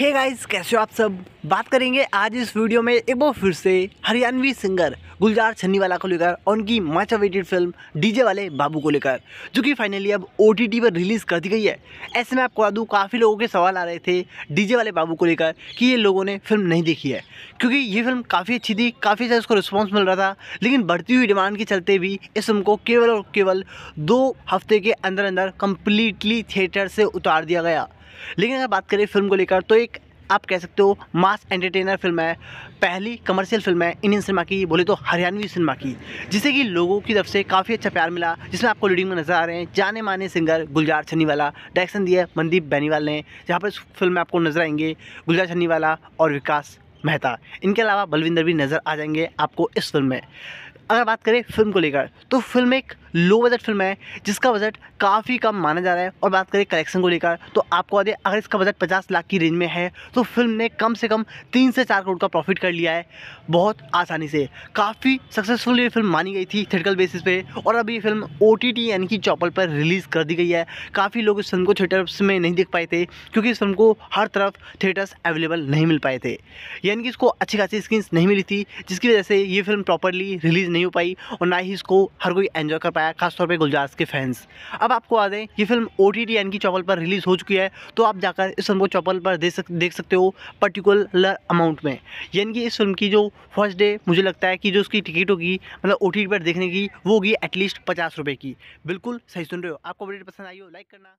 hey guys कैसे हो आप सब बात करेंगे आज इस वीडियो में एक बार फिर से हरियाणवी सिंगर गुलजार छन्नीवाला को लेकर और उनकी मच अवेटेड फिल्म डीजे वाले बाबू को लेकर जो कि फाइनली अब ओ पर रिलीज़ कर दी गई है ऐसे में आपको बता दूँ काफ़ी लोगों के सवाल आ रहे थे डीजे वाले बाबू को लेकर कि ये लोगों ने फिल्म नहीं देखी है क्योंकि ये फिल्म काफ़ी अच्छी थी काफ़ी सारे अच्छा उसको रिस्पॉन्स मिल रहा था लेकिन बढ़ती हुई डिमांड के चलते भी इस फिल्म को केवल और केवल दो हफ्ते के अंदर अंदर कम्प्लीटली थिएटर से उतार दिया गया लेकिन अगर बात करें फिल्म को लेकर तो एक आप कह सकते हो मास एंटरटेनर फिल्म है पहली कमर्शियल फिल्म है इंडियन सिनेमा की बोले तो हरियाणवी सिनेमा की जिसे कि लोगों की तरफ से काफ़ी अच्छा प्यार मिला जिसमें आपको लीडिंग में नजर आ रहे हैं जाने माने सिंगर गुलजार वाला डायरेक्शन दिया है मनदीप बैनीवाल ने जहाँ पर इस फिल्म में आपको नजर आएंगे गुलजार वाला और विकास मेहता इनके अलावा बलविंदर भी नज़र आ जाएंगे आपको इस फिल्म में अगर बात करें फिल्म को लेकर तो फिल्म एक लो बजट फिल्म है जिसका बजट काफ़ी कम माना जा रहा है और बात करें कलेक्शन को लेकर तो आपको बता दें अगर इसका बजट पचास लाख की रेंज में है तो फिल्म ने कम से कम तीन से चार करोड़ का प्रॉफिट कर लिया है बहुत आसानी से काफ़ी सक्सेसफुल ये फिल्म मानी गई थी थिएटिकल बेसिस पे और अब ये फिल्म ओ टी टी यानी कि चौपल पर रिलीज़ कर दी गई है काफ़ी लोग इस फिल्म को थिएटर्स में नहीं देख पाए थे क्योंकि इस फिल्म को हर तरफ थिएटर्स अवेलेबल नहीं मिल पाए थे यानी कि इसको अच्छी खासी स्क्रीन नहीं मिली थी जिसकी वजह से ये फिल्म प्रॉपरली रिलीज़ नहीं हो पाई और ना ही इसको हर कोई एन्जॉय कर पाया है खासतौर पे गुलजार के फैंस अब आपको आ जाए ये film O T T N की चौपल पर रिलीज़ हो चुकी है तो आप जाकर इस फिल्म को चौपल पर देख सक देख सकते हो पर्टिकुलर अमाउंट में यानी कि इस फिल्म की जो फर्स्ट डे मुझे लगता है कि जो उसकी टिकट होगी मतलब ओ पर देखने की वो होगी एटलीस्ट पचास रुपये की बिल्कुल सही सुन रहे हो आपको अपडेट पसंद आई हो लाइक करना